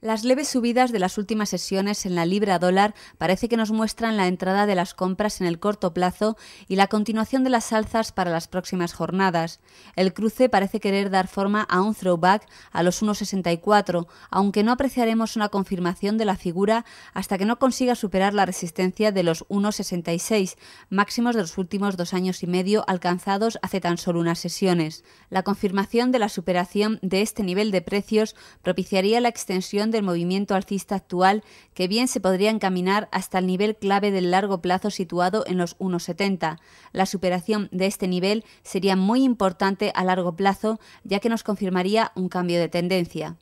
Las leves subidas de las últimas sesiones en la libra dólar parece que nos muestran la entrada de las compras en el corto plazo y la continuación de las alzas para las próximas jornadas. El cruce parece querer dar forma a un throwback a los 1,64, aunque no apreciaremos una confirmación de la figura hasta que no consiga superar la resistencia de los 1,66, máximos de los últimos dos años y medio alcanzados hace tan solo unas sesiones. La confirmación de la superación de este nivel de precios propiciaría la extensión del movimiento alcista actual que bien se podría encaminar hasta el nivel clave del largo plazo situado en los 1,70. La superación de este nivel sería muy importante a largo plazo ya que nos confirmaría un cambio de tendencia.